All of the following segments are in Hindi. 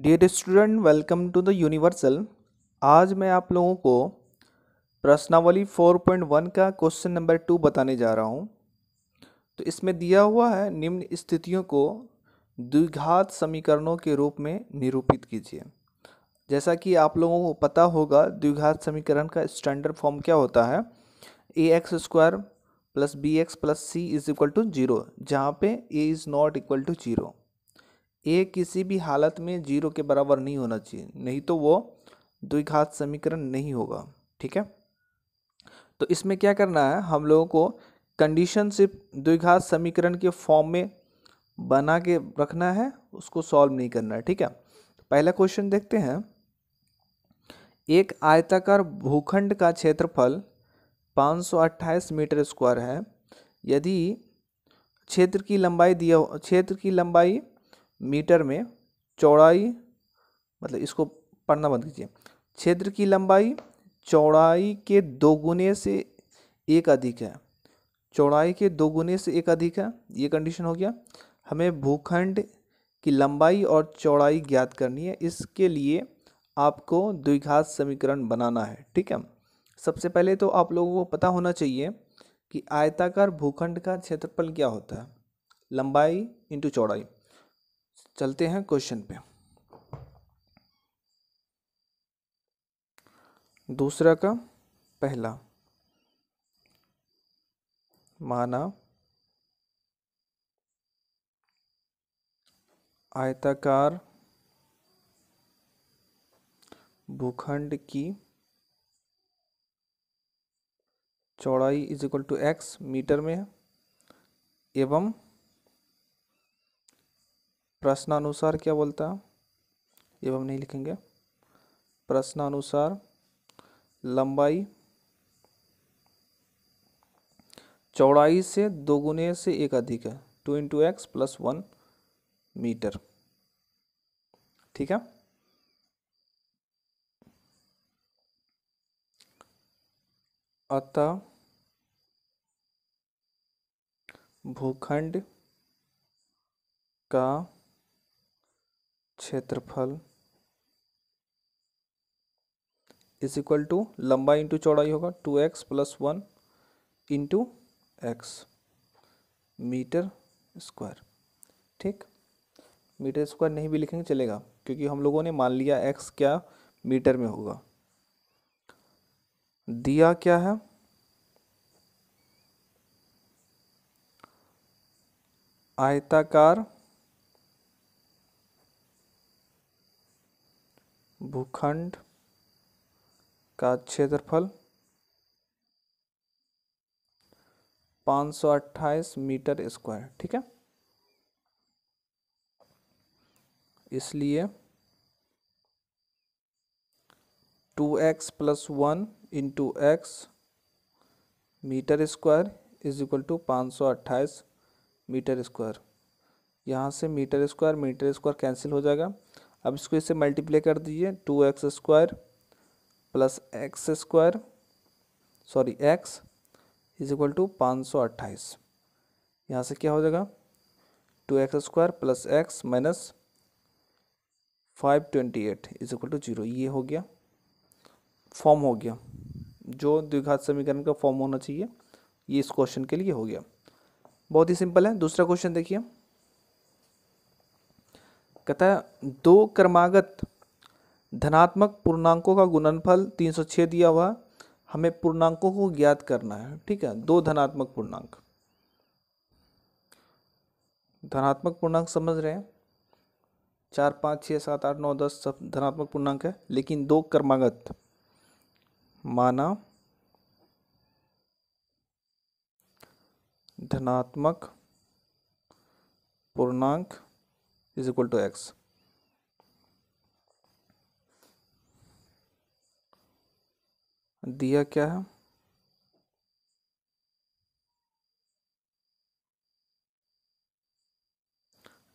Dear student welcome to the universal आज मैं आप लोगों को प्रश्नावली 4.1 का क्वेश्चन नंबर टू बताने जा रहा हूँ तो इसमें दिया हुआ है निम्न स्थितियों को द्विघात समीकरणों के रूप में निरूपित कीजिए जैसा कि आप लोगों को पता होगा द्विघात समीकरण का स्टैंडर्ड फॉर्म क्या होता है a x square plus b x plus c is equal to zero जहाँ पे a is not equal to zero a किसी भी हालत में जीरो के बराबर नहीं होना चाहिए नहीं तो वो द्विघात समीकरण नहीं होगा ठीक है तो इसमें क्या करना है हम लोगों को कंडीशन सिर्फ द्विघात समीकरण के फॉर्म में बना के रखना है उसको सॉल्व नहीं करना है ठीक है पहला क्वेश्चन देखते हैं एक आयताकार भूखंड का क्षेत्रफल 528 मीटर स्क्वायर है यदि क्षेत्र की लंबाई दिया क्षेत्र की लंबाई मीटर में चौड़ाई मतलब इसको पढ़ना बंद कीजिए क्षेत्र की लंबाई चौड़ाई के दोगुने से एक अधिक है चौड़ाई के दोगुने से एक अधिक है ये कंडीशन हो गया हमें भूखंड की लंबाई और चौड़ाई ज्ञात करनी है इसके लिए आपको द्विघात समीकरण बनाना है ठीक है सबसे पहले तो आप लोगों को पता होना चाहिए कि आयताकार भूखंड का क्षेत्रफल क्या होता है लंबाई इंटू चौड़ाई चलते हैं क्वेश्चन पे दूसरा का पहला माना आयताकार भूखंड की चौड़ाई is equal to x metre में है एवं प्रश्नानुसार क्या बोलता है ये हम नहीं लिखेंगे प्रश्नानुसार लंबाई चौड़ाई से दोगुने से एक अधिक है two into x plus one metre ठीक है अतः भूखंड का क्षेत्रफल इज इक्वल टू लंबाई इंटू चौड़ाई होगा two x plus one into x metre square ठीक मीटर स्क्वायर नहीं भी लिखेंगे चलेगा क्योंकि हम लोगों ने मान लिया एक्स क्या मीटर में होगा दिया क्या है आयताकार भूखंड का क्षेत्रफल 528 मीटर स्क्वायर ठीक है इसलिए 2x x plus one into x metre square is equal to पाँच सौ मीटर स्क्वायर यहाँ से metre square metre square cancel हो जाएगा अब इसको इसे मल्टीप्लाई कर दीजिए two x square plus x square sorry x is equal to पाँच सौ अट्ठाईस यहाँ से क्या हो जाएगा two x square plus x minus five twenty eight is equal to zero ये हो गया फॉर्म हो गया जो द्विघात समीकरण का फॉर्म होना चाहिए ये इस क्वेश्चन के लिए हो गया बहुत ही सिंपल है दूसरा क्वेश्चन देखिए कहता है दो क्रमागत धनात्मक पूर्णांकों का गुणनफल 306 दिया हुआ हमें पूर्णांकों को ज्ञात करना है ठीक है दो धनात्मक पूर्णांक धनात्मक पूर्णांक समझ रहे हैं चार पाँच छः सात आठ नौ दस सब धनात्मक पूर्णांक है लेकिन दो क्रमागत माना धनात्मक पूर्णांक is equal to x. दिया क्या है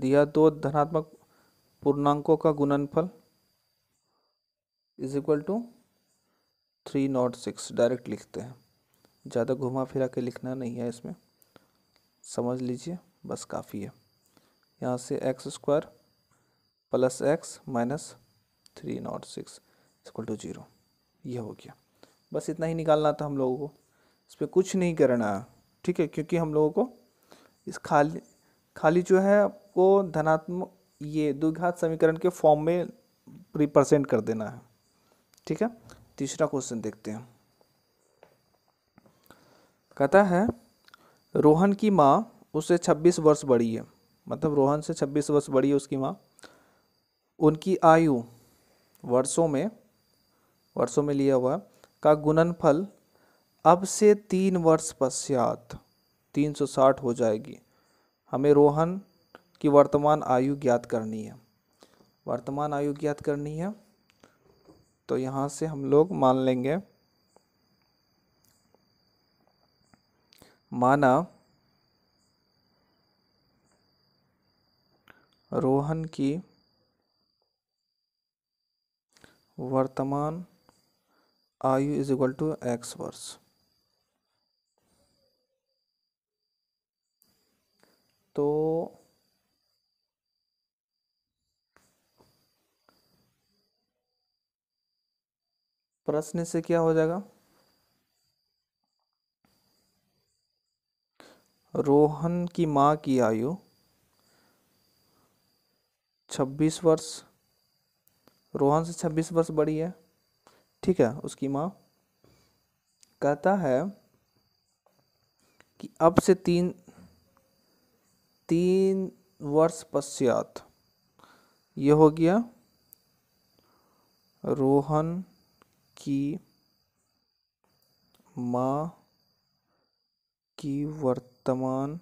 दिया दो धनात्मक पूर्णांकों का गुणनफल is equal to three not six direct लिखते हैं ज़्यादा घुमा फिरा के लिखना नहीं है इसमें समझ लीजिए बस काफ़ी है यहाँ से x square plus x minus three not six equal to zero ये हो गया बस इतना ही निकालना था हम लोगों को इस पर कुछ नहीं करना ठीक है क्योंकि हम लोगों को इस खाली खाली जो है आपको धनात्मक ये द्विघात समीकरण के फॉर्म में रिप्रेजेंट कर देना है ठीक है तीसरा क्वेश्चन देखते हैं कहता है रोहन की माँ उससे 26 वर्ष बड़ी है मतलब रोहन से 26 वर्ष बड़ी है उसकी माँ उनकी आयु वर्षों में वर्षों में लिया हुआ का गुणनफल अब से तीन वर्ष पश्चात 360 हो जाएगी हमें रोहन की वर्तमान आयु ज्ञात करनी है वर्तमान आयु ज्ञात करनी है तो यहाँ से हम लोग मान लेंगे माना रोहन की वर्तमान आयु इज इक्वल टू एक्स वर्ष तो प्रश्न से क्या हो जाएगा रोहन की माँ की आयु छब्बीस वर्ष रोहन से छब्बीस वर्ष बड़ी है ठीक है उसकी माँ कहता है कि अब से तीन तीन वर्ष पश्चात यह हो गया रोहन की माँ की वर्तमान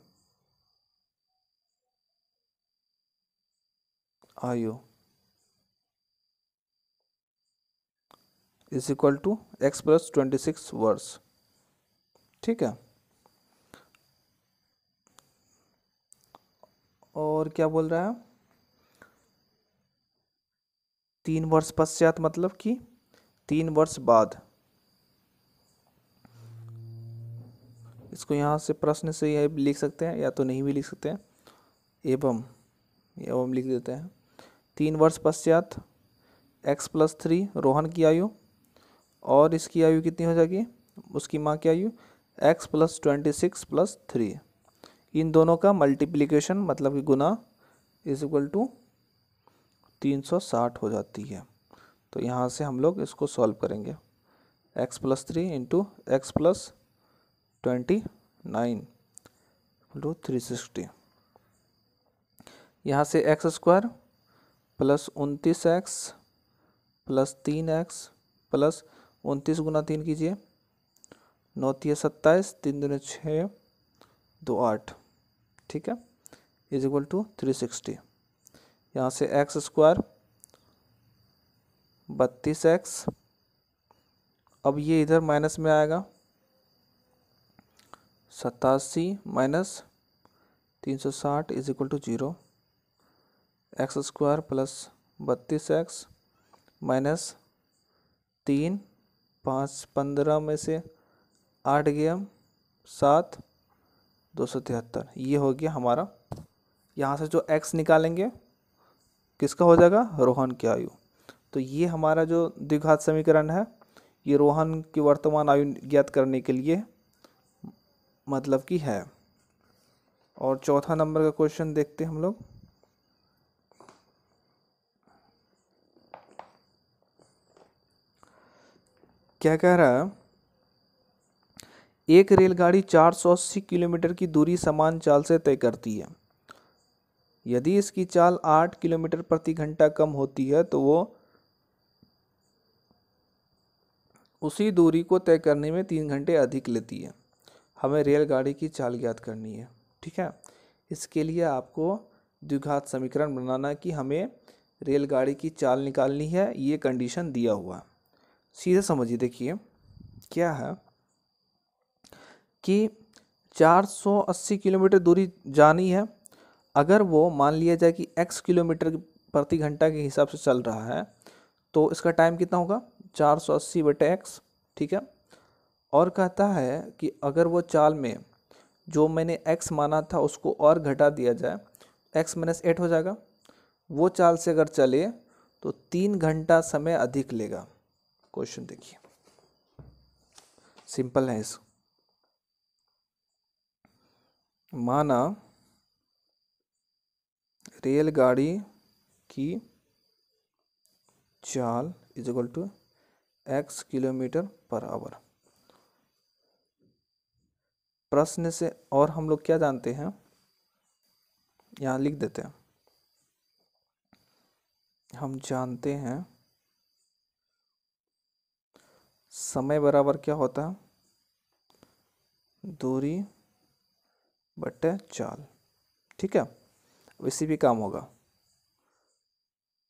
are is equal to x plus twenty six वर्ष ठीक है और क्या बोल रहा है तीन वर्ष पश्चात मतलब कि तीन वर्ष बाद इसको यहां से प्रश्न से यह लिख सकते हैं या तो नहीं भी लिख सकते हैं एवं एवं लिख देते हैं तीन वर्ष पश्चात एक्स प्लस थ्री रोहन की आयु और इसकी आयु कितनी हो जाएगी उसकी माँ की आयु x plus twenty six plus three इन दोनों का मल्टीप्लिकेशन मतलब कि गुना इज इक्वल टू तीन सौ साठ हो जाती है तो यहाँ से हम लोग इसको सॉल्व करेंगे x plus three into x plus twenty nine two three sixty यहाँ से एक्स स्क्वायर प्लस उनतीस एक्स प्लस तीन एक्स प्लस उनतीस गुना तीन कीजिए नौ तीय सत्ताईस तीन दून छः दो आठ ठीक है is equal to three sixty यहाँ से एक्स स्क्वायर बत्तीस एक्स अब ये इधर माइनस में आएगा सतासी माइनस तीन सौ साठ is equal to zero x square plus बत्तीस एक्स माइनस तीन पाँच पंद्रह में से आठ गया सात दो सौ तिहत्तर ये हो गया हमारा यहाँ से जो एक्स निकालेंगे किसका हो जाएगा रोहन की आयु तो ये हमारा जो द्विघात समीकरण है ये रोहन की वर्तमान आयु ज्ञात करने के लिए मतलब कि है और चौथा नंबर का क्वेश्चन देखते हैं हम लोग क्या कह रहा है एक रेलगाड़ी 480 किलोमीटर की दूरी समान चाल से तय करती है यदि इसकी चाल 8 किलोमीटर प्रति घंटा कम होती है तो वो उसी दूरी को तय करने में तीन घंटे अधिक लेती है हमें रेलगाड़ी की चाल ज्ञात करनी है ठीक है इसके लिए आपको द्विघात समीकरण बनाना कि हमें रेलगाड़ी की चाल निकालनी है ये कंडीशन दिया हुआ है सीधे समझिए देखिए क्या है कि 480 किलोमीटर दूरी जानी है अगर वो मान लिया जाए कि x किलोमीटर प्रति घंटा के हिसाब से चल रहा है तो इसका टाइम कितना होगा 480 बटे एक्स ठीक है और कहता है कि अगर वो चाल में जो मैंने x माना था उसको और घटा दिया जाए x माइनस एट हो जाएगा वो चाल से अगर चले तो तीन घंटा समय अधिक लेगा क्वेश्चन देखिए सिंपल है इस माना रेलगाड़ी की चाल is equal to x kilometre per hour प्रश्न से और हम लोग क्या जानते हैं यहाँ लिख देते हैं हम जानते हैं समय बराबर क्या होता है दूरी बटे चाल ठीक है वैसे भी काम होगा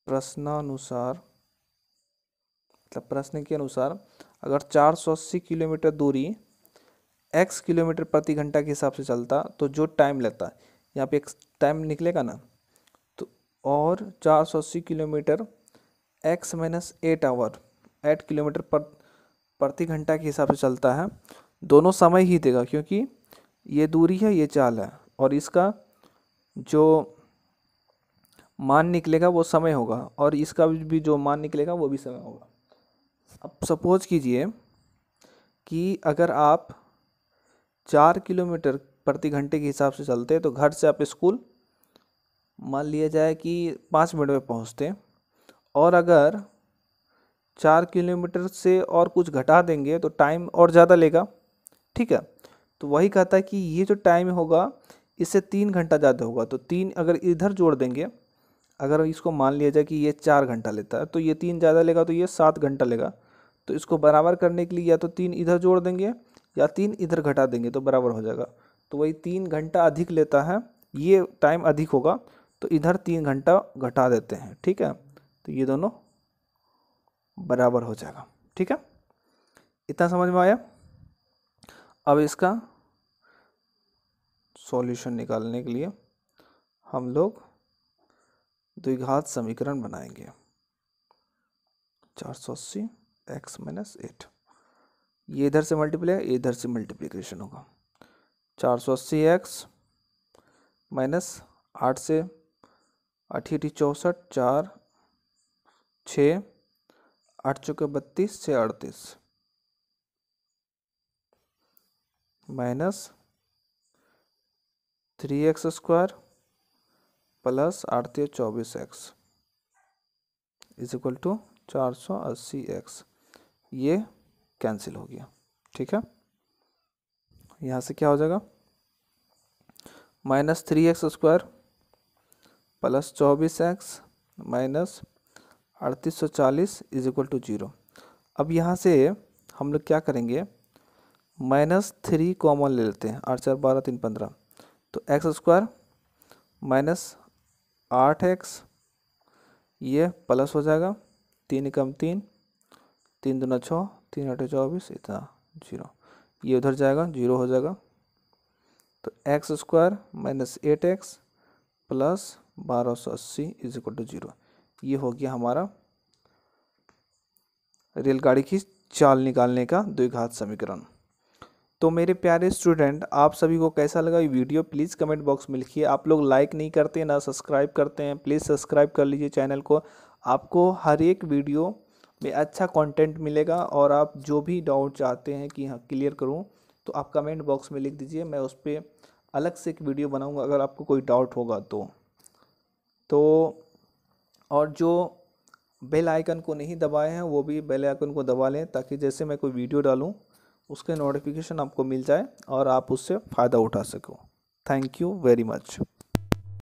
प्रश्नानुसार मतलब प्रश्न के अनुसार अगर 480 किलोमीटर दूरी x किलोमीटर प्रति घंटा के हिसाब से चलता तो जो टाइम लेता यहाँ पे एक टाइम निकलेगा ना तो और 480 kilometre x minus eight hour eight kilometre पर प्रति घंटा के हिसाब से चलता है दोनों समय ही देगा क्योंकि ये दूरी है ये चाल है और इसका जो मान निकलेगा वो समय होगा और इसका भी जो मान निकलेगा वो भी समय होगा अब सपोज कीजिए कि अगर आप चार किलोमीटर प्रति घंटे के हिसाब से चलते तो घर से आप स्कूल मान लिया जाए कि पाँच मिनट में पहुँचते और अगर चार किलोमीटर से और कुछ घटा देंगे तो टाइम और ज़्यादा लेगा ठीक है तो वही कहता है कि ये जो टाइम होगा इससे तीन घंटा ज़्यादा होगा तो तीन अगर इधर जोड़ देंगे अगर इसको मान लिया जाए कि ये चार घंटा लेता है तो ये तीन ज़्यादा लेगा तो ये सात घंटा लेगा तो इसको बराबर करने के लिए या तो तीन इधर जोड़ देंगे या तीन इधर घटा देंगे तो बराबर हो जाएगा तो वही तीन घंटा अधिक लेता है ये टाइम अधिक होगा तो इधर तीन घंटा घटा देते हैं ठीक है तो ये दोनों बराबर हो जाएगा ठीक है इतना समझ में आया अब इसका सॉल्यूशन निकालने के लिए हम लोग द्विघात समीकरण बनाएंगे चार सौ अस्सी एक्स माइनस एट ये इधर से मल्टीप्लाई इधर से मल्टीप्लीकेशन होगा चार सौ अस्सी एक्स माइनस आठ से अठी चौंसठ चार छः आठ चौके बत्तीस छः अड़तीस minus three x square plus आठती चौबीस एक्स इज इक्वल टू चार सौ अस्सी एक्स ये कैंसिल हो गया ठीक है यहाँ से क्या हो जाएगा minus three x square plus चौबीस एक्स माइनस अड़तीस सौ चालीस इज इक्वल टू जीरो अब यहाँ से हम लोग क्या करेंगे माइनस थ्री कॉमन ले लेते हैं आठ चार बारह तीन पंद्रह तो एक्स स्क्वायर माइनस आठ एक्स ये प्लस हो जाएगा तीन कम तीन तीन दो न छः तीन आठ चौबीस इतना जीरो ये उधर जाएगा जीरो हो जाएगा तो x square minus eight x plus बारह सौ अस्सी इज इक्वल टू जीरो ये हो गया हमारा रेलगाड़ी की चाल निकालने का द्विघात समीकरण तो मेरे प्यारे स्टूडेंट आप सभी को कैसा लगा ये वीडियो प्लीज़ कमेंट बॉक्स में लिखिए आप लोग लाइक नहीं करते ना सब्सक्राइब करते हैं प्लीज़ सब्सक्राइब कर लीजिए चैनल को आपको हर एक वीडियो में अच्छा कंटेंट मिलेगा और आप जो भी डाउट चाहते हैं कि हाँ क्लियर करूँ तो आप कमेंट बॉक्स में लिख दीजिए मैं उस पर अलग से एक वीडियो बनाऊँगा अगर आपको कोई डाउट होगा तो तो और जो बेल आइकन को नहीं दबाए हैं वो भी बेल आइकन को दबा लें ताकि जैसे मैं कोई वीडियो डालूँ उसके नोटिफिकेशन आपको मिल जाए और आप उससे फ़ायदा उठा सको थैंक यू वेरी मच